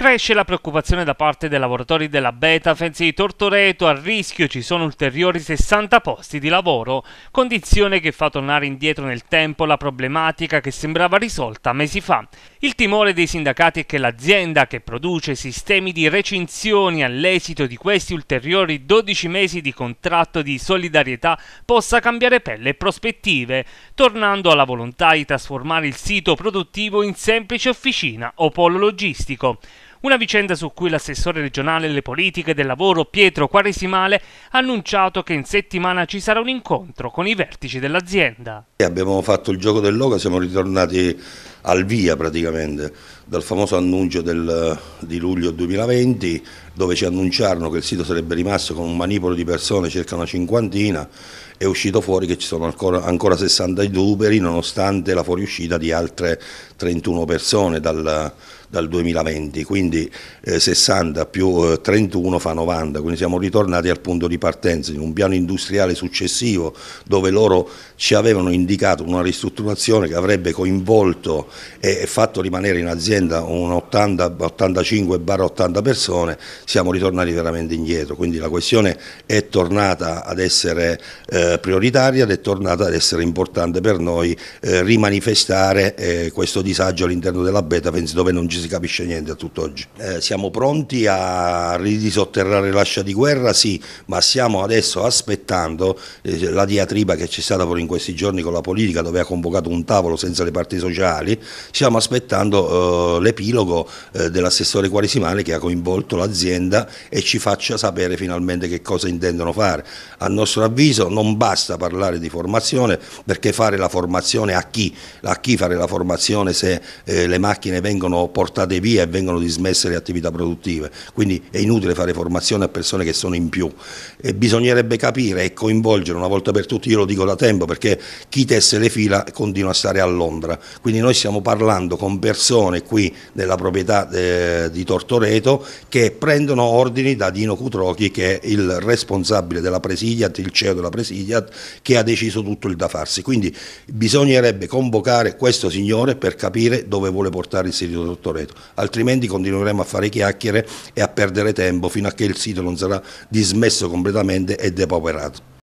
Cresce la preoccupazione da parte dei lavoratori della Beta Fence di Tortoreto, a rischio ci sono ulteriori 60 posti di lavoro, condizione che fa tornare indietro nel tempo la problematica che sembrava risolta mesi fa. Il timore dei sindacati è che l'azienda che produce sistemi di recinzioni all'esito di questi ulteriori 12 mesi di contratto di solidarietà possa cambiare pelle e prospettive, tornando alla volontà di trasformare il sito produttivo in semplice officina o polo logistico. Una vicenda su cui l'assessore regionale alle politiche del lavoro Pietro Quaresimale ha annunciato che in settimana ci sarà un incontro con i vertici dell'azienda. Abbiamo fatto il gioco del logo, siamo ritornati al via praticamente dal famoso annuncio del, di luglio 2020 dove ci annunciarono che il sito sarebbe rimasto con un manipolo di persone circa una cinquantina è uscito fuori che ci sono ancora, ancora 60 duberi nonostante la fuoriuscita di altre 31 persone dal, dal 2020, quindi eh, 60 più eh, 31 fa 90, quindi siamo ritornati al punto di partenza, in un piano industriale successivo dove loro ci avevano indicato una ristrutturazione che avrebbe coinvolto e fatto rimanere in azienda un 80, 85-80 persone, siamo ritornati veramente indietro, quindi la questione è tornata ad essere eh, prioritaria ed è tornata ad essere importante per noi eh, rimanifestare eh, questo disagio all'interno della beta, penso dove non ci si capisce niente a tutt'oggi. Eh, siamo pronti a ridisotterrare l'ascia di guerra? Sì, ma stiamo adesso aspettando eh, la diatriba che c'è stata proprio in questi giorni con la politica dove ha convocato un tavolo senza le parti sociali, stiamo aspettando eh, l'epilogo dell'assessore Quaresimale che ha coinvolto l'azienda e ci faccia sapere finalmente che cosa intende intendono fare. A nostro avviso non basta parlare di formazione perché fare la formazione a chi? A chi fare la formazione se eh, le macchine vengono portate via e vengono dismesse le attività produttive? Quindi è inutile fare formazione a persone che sono in più. E bisognerebbe capire e coinvolgere una volta per tutti, io lo dico da tempo perché chi tesse le fila continua a stare a Londra. Quindi noi stiamo parlando con persone qui della proprietà de, eh, di Tortoreto che prendono ordini da Dino Cutrochi che è il responsabile responsabile della Presidiat, il CEO della Presidiat, che ha deciso tutto il da farsi. Quindi bisognerebbe convocare questo signore per capire dove vuole portare il sito di Torreto, altrimenti continueremo a fare chiacchiere e a perdere tempo fino a che il sito non sarà dismesso completamente e depauperato.